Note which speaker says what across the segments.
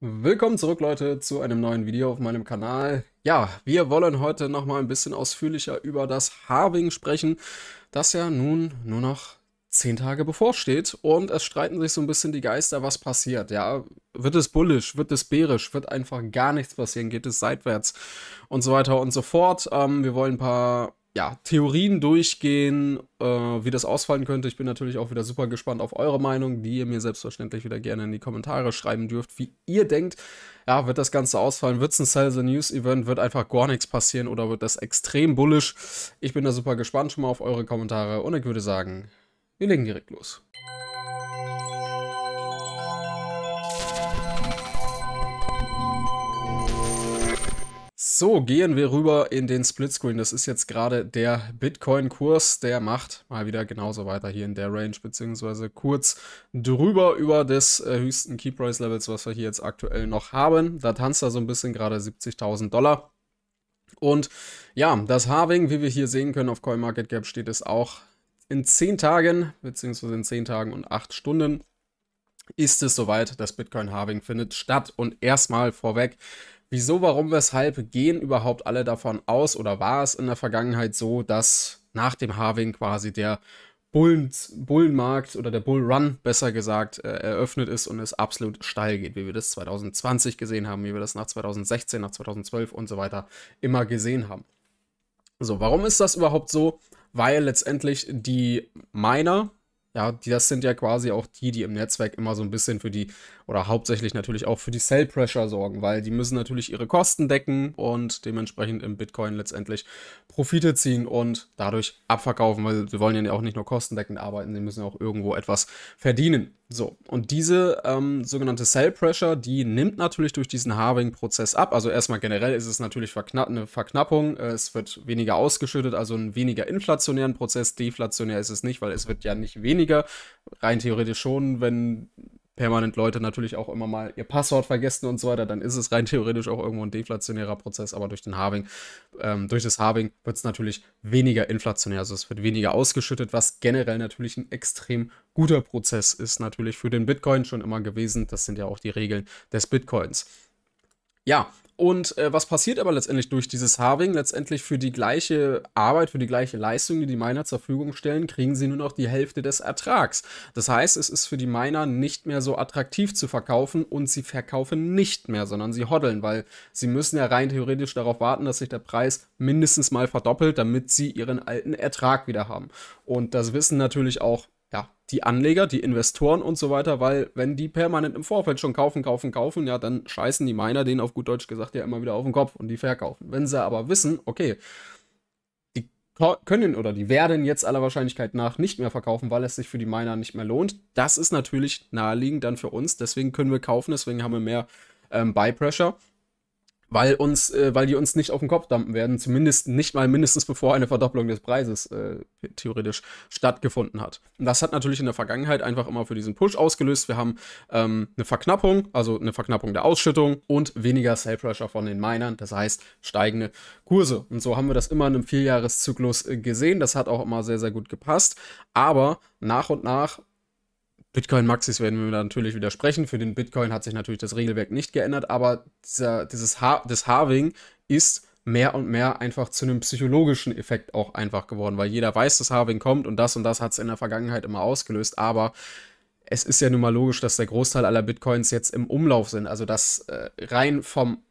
Speaker 1: Willkommen zurück, Leute, zu einem neuen Video auf meinem Kanal. Ja, wir wollen heute nochmal ein bisschen ausführlicher über das Harving sprechen, das ja nun nur noch zehn Tage bevorsteht und es streiten sich so ein bisschen die Geister, was passiert. Ja, wird es bullisch, wird es bärisch, wird einfach gar nichts passieren, geht es seitwärts und so weiter und so fort. Ähm, wir wollen ein paar ja, Theorien durchgehen, äh, wie das ausfallen könnte. Ich bin natürlich auch wieder super gespannt auf eure Meinung, die ihr mir selbstverständlich wieder gerne in die Kommentare schreiben dürft, wie ihr denkt. Ja, wird das Ganze ausfallen? Wird es ein Sell the News Event? Wird einfach gar nichts passieren oder wird das extrem bullisch? Ich bin da super gespannt schon mal auf eure Kommentare und ich würde sagen, wir legen direkt los. So, gehen wir rüber in den Splitscreen. Das ist jetzt gerade der Bitcoin-Kurs, der macht mal wieder genauso weiter hier in der Range, beziehungsweise kurz drüber über des äh, höchsten Key-Price-Levels, was wir hier jetzt aktuell noch haben. Da tanzt er so ein bisschen gerade 70.000 Dollar. Und ja, das Harving, wie wir hier sehen können auf CoinMarketCap, steht es auch in 10 Tagen, beziehungsweise in 10 Tagen und 8 Stunden ist es soweit, das Bitcoin-Harving findet statt. Und erstmal vorweg, wieso, warum, weshalb gehen überhaupt alle davon aus oder war es in der Vergangenheit so, dass nach dem Harving quasi der Bullen, Bullenmarkt oder der Bullrun, besser gesagt, äh, eröffnet ist und es absolut steil geht, wie wir das 2020 gesehen haben, wie wir das nach 2016, nach 2012 und so weiter immer gesehen haben. So, warum ist das überhaupt so? Weil letztendlich die Miner, ja, die, das sind ja quasi auch die, die im Netzwerk immer so ein bisschen für die oder hauptsächlich natürlich auch für die Sell Pressure sorgen, weil die müssen natürlich ihre Kosten decken und dementsprechend im Bitcoin letztendlich Profite ziehen und dadurch abverkaufen, weil sie wollen ja auch nicht nur kostendeckend arbeiten, sie müssen auch irgendwo etwas verdienen. So, und diese ähm, sogenannte Cell Pressure, die nimmt natürlich durch diesen Harving-Prozess ab. Also erstmal generell ist es natürlich verkna eine Verknappung, äh, es wird weniger ausgeschüttet, also einen weniger inflationären Prozess. Deflationär ist es nicht, weil es wird ja nicht weniger. Rein theoretisch schon, wenn permanent Leute natürlich auch immer mal ihr Passwort vergessen und so weiter, dann ist es rein theoretisch auch irgendwo ein deflationärer Prozess, aber durch den Harving, ähm, durch das Harving wird es natürlich weniger inflationär, also es wird weniger ausgeschüttet, was generell natürlich ein extrem guter Prozess ist, natürlich für den Bitcoin schon immer gewesen. Das sind ja auch die Regeln des Bitcoins. Ja, und äh, was passiert aber letztendlich durch dieses Harving? Letztendlich für die gleiche Arbeit, für die gleiche Leistung, die die Miner zur Verfügung stellen, kriegen sie nur noch die Hälfte des Ertrags. Das heißt, es ist für die Miner nicht mehr so attraktiv zu verkaufen und sie verkaufen nicht mehr, sondern sie hodeln, weil sie müssen ja rein theoretisch darauf warten, dass sich der Preis mindestens mal verdoppelt, damit sie ihren alten Ertrag wieder haben. Und das wissen natürlich auch die Anleger, die Investoren und so weiter, weil wenn die permanent im Vorfeld schon kaufen, kaufen, kaufen, ja, dann scheißen die Miner denen auf gut Deutsch gesagt ja immer wieder auf den Kopf und die verkaufen. Wenn sie aber wissen, okay, die können oder die werden jetzt aller Wahrscheinlichkeit nach nicht mehr verkaufen, weil es sich für die Miner nicht mehr lohnt, das ist natürlich naheliegend dann für uns, deswegen können wir kaufen, deswegen haben wir mehr ähm, Buy Pressure weil uns, äh, weil die uns nicht auf den Kopf dampfen werden, zumindest nicht mal mindestens bevor eine Verdopplung des Preises äh, theoretisch stattgefunden hat. Und das hat natürlich in der Vergangenheit einfach immer für diesen Push ausgelöst. Wir haben ähm, eine Verknappung, also eine Verknappung der Ausschüttung und weniger Sell Pressure von den Minern, das heißt steigende Kurse. Und so haben wir das immer in einem Vierjahreszyklus äh, gesehen. Das hat auch immer sehr, sehr gut gepasst. Aber nach und nach Bitcoin-Maxis werden wir natürlich widersprechen. Für den Bitcoin hat sich natürlich das Regelwerk nicht geändert, aber dieser, dieses ha das Harving ist mehr und mehr einfach zu einem psychologischen Effekt auch einfach geworden, weil jeder weiß, dass Harving kommt und das und das hat es in der Vergangenheit immer ausgelöst, aber es ist ja nun mal logisch, dass der Großteil aller Bitcoins jetzt im Umlauf sind, also dass äh, rein vom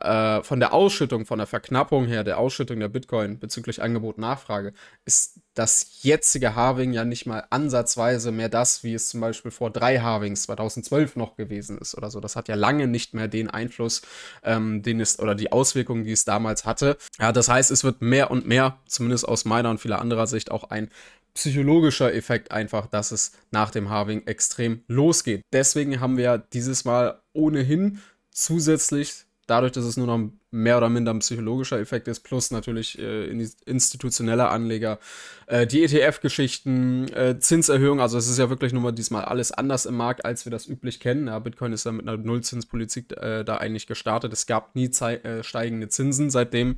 Speaker 1: äh, von der Ausschüttung, von der Verknappung her, der Ausschüttung der Bitcoin bezüglich Angebot-Nachfrage, ist das jetzige Harving ja nicht mal ansatzweise mehr das, wie es zum Beispiel vor drei Harvings 2012 noch gewesen ist oder so. Das hat ja lange nicht mehr den Einfluss, ähm, den es oder die Auswirkungen, die es damals hatte. Ja, das heißt, es wird mehr und mehr, zumindest aus meiner und vieler anderer Sicht, auch ein psychologischer Effekt einfach, dass es nach dem Harving extrem losgeht. Deswegen haben wir dieses Mal ohnehin zusätzlich dadurch, dass es nur noch mehr oder minder ein psychologischer Effekt ist, plus natürlich äh, institutionelle Anleger, äh, die ETF-Geschichten, äh, Zinserhöhung, also es ist ja wirklich nur mal diesmal alles anders im Markt, als wir das üblich kennen. Ja, Bitcoin ist ja mit einer Nullzinspolitik äh, da eigentlich gestartet. Es gab nie äh, steigende Zinsen seitdem.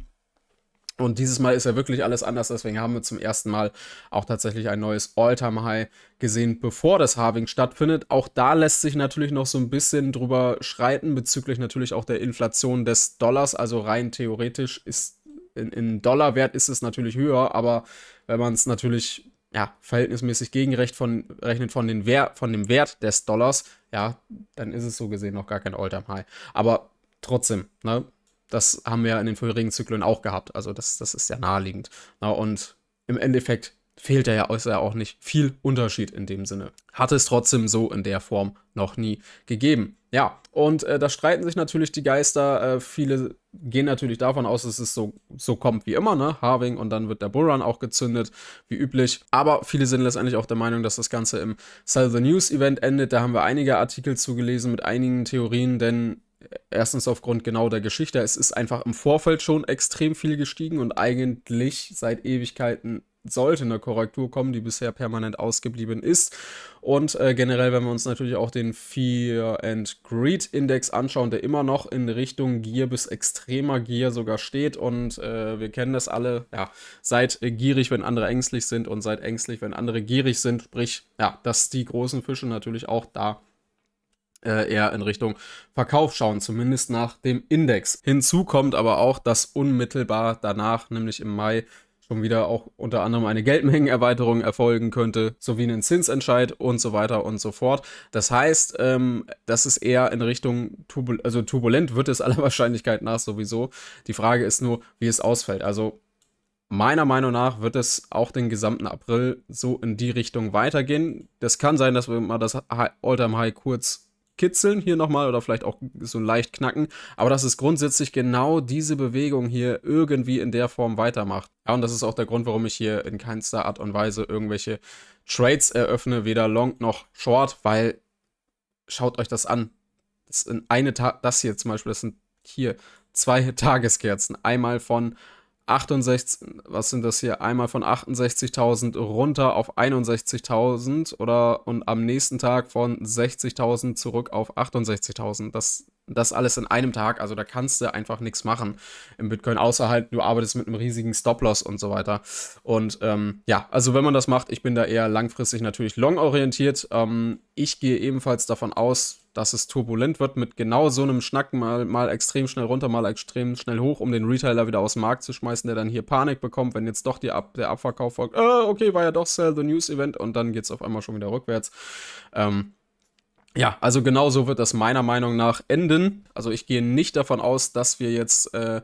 Speaker 1: Und dieses Mal ist ja wirklich alles anders, deswegen haben wir zum ersten Mal auch tatsächlich ein neues All-Time-High gesehen, bevor das Halving stattfindet. Auch da lässt sich natürlich noch so ein bisschen drüber schreiten, bezüglich natürlich auch der Inflation des Dollars. Also rein theoretisch ist in, in Dollarwert ist es natürlich höher, aber wenn man es natürlich ja, verhältnismäßig gegenrecht von, rechnet von, den Wer von dem Wert des Dollars, ja, dann ist es so gesehen noch gar kein All-Time-High. Aber trotzdem, ne, das haben wir in den vorherigen Zyklen auch gehabt. Also das, das ist ja naheliegend. Na, und im Endeffekt fehlt da ja auch nicht viel Unterschied in dem Sinne. Hat es trotzdem so in der Form noch nie gegeben. Ja, und äh, da streiten sich natürlich die Geister. Äh, viele gehen natürlich davon aus, dass es so, so kommt wie immer, ne? Harving und dann wird der Bullrun auch gezündet, wie üblich. Aber viele sind letztendlich auch der Meinung, dass das Ganze im Sell the News Event endet. Da haben wir einige Artikel zugelesen mit einigen Theorien, denn erstens aufgrund genau der Geschichte. Es ist einfach im Vorfeld schon extrem viel gestiegen und eigentlich seit Ewigkeiten sollte eine Korrektur kommen, die bisher permanent ausgeblieben ist. Und äh, generell, wenn wir uns natürlich auch den Fear and Greed Index anschauen, der immer noch in Richtung Gier bis extremer Gier sogar steht. Und äh, wir kennen das alle. Ja, seid gierig, wenn andere ängstlich sind und seid ängstlich, wenn andere gierig sind. Sprich, ja, dass die großen Fische natürlich auch da äh, eher in Richtung Verkauf schauen, zumindest nach dem Index. Hinzu kommt aber auch, dass unmittelbar danach, nämlich im Mai, schon wieder auch unter anderem eine Geldmengenerweiterung erfolgen könnte, sowie einen Zinsentscheid und so weiter und so fort. Das heißt, ähm, das ist eher in Richtung, turbul also turbulent wird es aller Wahrscheinlichkeit nach sowieso. Die Frage ist nur, wie es ausfällt. Also meiner Meinung nach wird es auch den gesamten April so in die Richtung weitergehen. Das kann sein, dass wir mal das All-Time-High kurz kitzeln hier nochmal oder vielleicht auch so leicht knacken, aber dass es grundsätzlich genau diese Bewegung hier irgendwie in der Form weitermacht. Ja, und das ist auch der Grund, warum ich hier in keinster Art und Weise irgendwelche Trades eröffne, weder Long noch Short, weil schaut euch das an. Das, eine Ta das hier zum Beispiel, das sind hier zwei Tageskerzen. Einmal von 68, was sind das hier? Einmal von 68.000 runter auf 61.000 oder und am nächsten Tag von 60.000 zurück auf 68.000. Das das alles in einem Tag. Also da kannst du einfach nichts machen im Bitcoin, außer halt, du arbeitest mit einem riesigen Stop-Loss und so weiter. Und ähm, ja, also wenn man das macht, ich bin da eher langfristig natürlich long-orientiert. Ähm, ich gehe ebenfalls davon aus, dass es turbulent wird mit genau so einem Schnacken, mal, mal extrem schnell runter, mal extrem schnell hoch, um den Retailer wieder aus dem Markt zu schmeißen, der dann hier Panik bekommt, wenn jetzt doch Ab der Abverkauf folgt. Äh, okay, war ja doch Sell the News Event und dann geht es auf einmal schon wieder rückwärts. Ähm, ja, also genau so wird das meiner Meinung nach enden. Also ich gehe nicht davon aus, dass wir jetzt äh,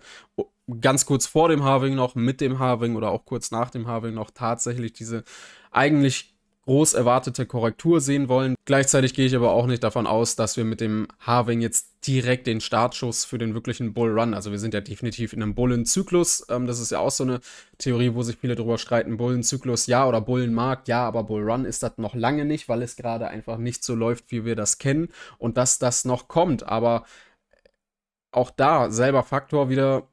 Speaker 1: ganz kurz vor dem Harving noch, mit dem Harving oder auch kurz nach dem Harving noch tatsächlich diese eigentlich groß erwartete Korrektur sehen wollen. Gleichzeitig gehe ich aber auch nicht davon aus, dass wir mit dem Harving jetzt direkt den Startschuss für den wirklichen Bull Run, also wir sind ja definitiv in einem Bullenzyklus, ähm, das ist ja auch so eine Theorie, wo sich viele drüber streiten, Bullenzyklus ja oder Bullenmarkt ja, aber Bull Run ist das noch lange nicht, weil es gerade einfach nicht so läuft, wie wir das kennen und dass das noch kommt, aber auch da selber Faktor wieder,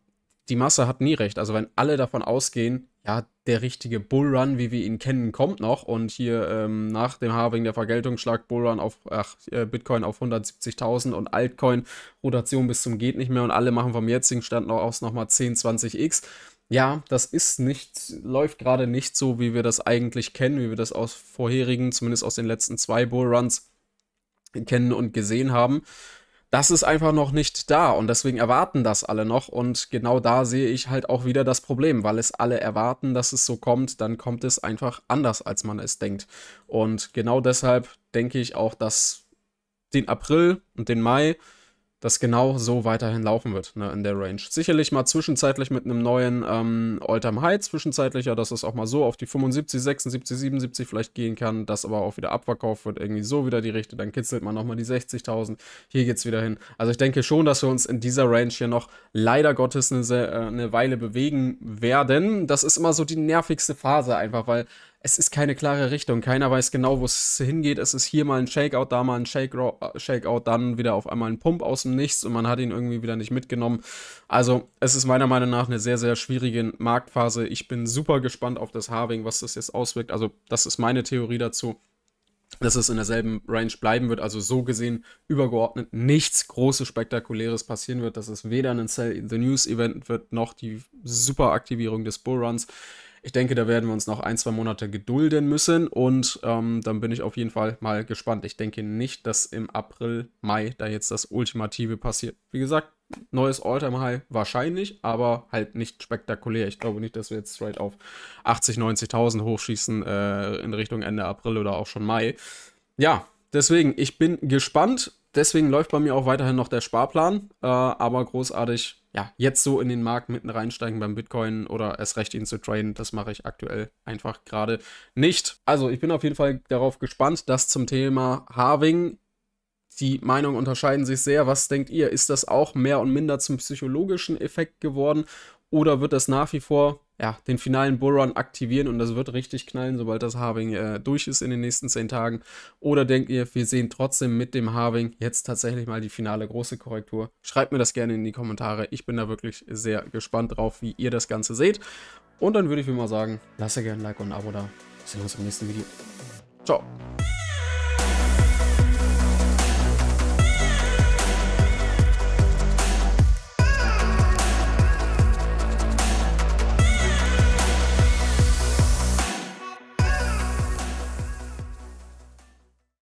Speaker 1: die Masse hat nie recht. Also wenn alle davon ausgehen, ja, der richtige Bullrun, wie wir ihn kennen, kommt noch und hier ähm, nach dem Harving der Vergeltung schlagt Bullrun auf ach, äh, Bitcoin auf 170.000 und Altcoin Rotation bis zum geht nicht mehr und alle machen vom jetzigen Stand noch aus nochmal 10, 20x. Ja, das ist nicht, läuft gerade nicht so, wie wir das eigentlich kennen, wie wir das aus vorherigen, zumindest aus den letzten zwei Bullruns kennen und gesehen haben das ist einfach noch nicht da und deswegen erwarten das alle noch und genau da sehe ich halt auch wieder das Problem, weil es alle erwarten, dass es so kommt, dann kommt es einfach anders, als man es denkt. Und genau deshalb denke ich auch, dass den April und den Mai das genau so weiterhin laufen wird ne, in der Range. Sicherlich mal zwischenzeitlich mit einem neuen ähm, All-Time High, zwischenzeitlich ja, dass es auch mal so auf die 75, 76, 77 vielleicht gehen kann, das aber auch wieder abverkauft wird, irgendwie so wieder die Richtung, dann kitzelt man nochmal die 60.000, hier geht's wieder hin. Also ich denke schon, dass wir uns in dieser Range hier noch leider Gottes eine, äh, eine Weile bewegen werden. Das ist immer so die nervigste Phase einfach, weil es ist keine klare Richtung. Keiner weiß genau, wo es hingeht. Es ist hier mal ein Shakeout, da mal ein äh, Shakeout, dann wieder auf einmal ein Pump aus dem Nichts und man hat ihn irgendwie wieder nicht mitgenommen. Also, es ist meiner Meinung nach eine sehr, sehr schwierige Marktphase. Ich bin super gespannt auf das Harving, was das jetzt auswirkt. Also, das ist meine Theorie dazu dass es in derselben Range bleiben wird. Also so gesehen übergeordnet nichts Großes, Spektakuläres passieren wird, dass es weder ein Sell the News Event wird, noch die super Aktivierung des Bullruns. Ich denke, da werden wir uns noch ein, zwei Monate gedulden müssen und ähm, dann bin ich auf jeden Fall mal gespannt. Ich denke nicht, dass im April, Mai da jetzt das Ultimative passiert. Wie gesagt, neues all time high wahrscheinlich, aber halt nicht spektakulär. Ich glaube nicht, dass wir jetzt straight auf 80.000, 90.000 hochschießen äh, in Richtung Ende April oder auch schon Mai. Ja, deswegen, ich bin gespannt. Deswegen läuft bei mir auch weiterhin noch der Sparplan, äh, aber großartig ja, jetzt so in den Markt mitten reinsteigen beim Bitcoin oder erst recht ihn zu traden, das mache ich aktuell einfach gerade nicht. Also ich bin auf jeden Fall darauf gespannt, dass zum Thema Harving die Meinungen unterscheiden sich sehr. Was denkt ihr? Ist das auch mehr und minder zum psychologischen Effekt geworden oder wird das nach wie vor ja, den finalen Bullrun aktivieren und das wird richtig knallen, sobald das Harving äh, durch ist in den nächsten zehn Tagen. Oder denkt ihr, wir sehen trotzdem mit dem Harving jetzt tatsächlich mal die finale große Korrektur? Schreibt mir das gerne in die Kommentare. Ich bin da wirklich sehr gespannt drauf, wie ihr das Ganze seht. Und dann würde ich mir mal sagen, lasst ja gerne ein Like und ein Abo da. Wir sehen uns im nächsten Video. Ciao.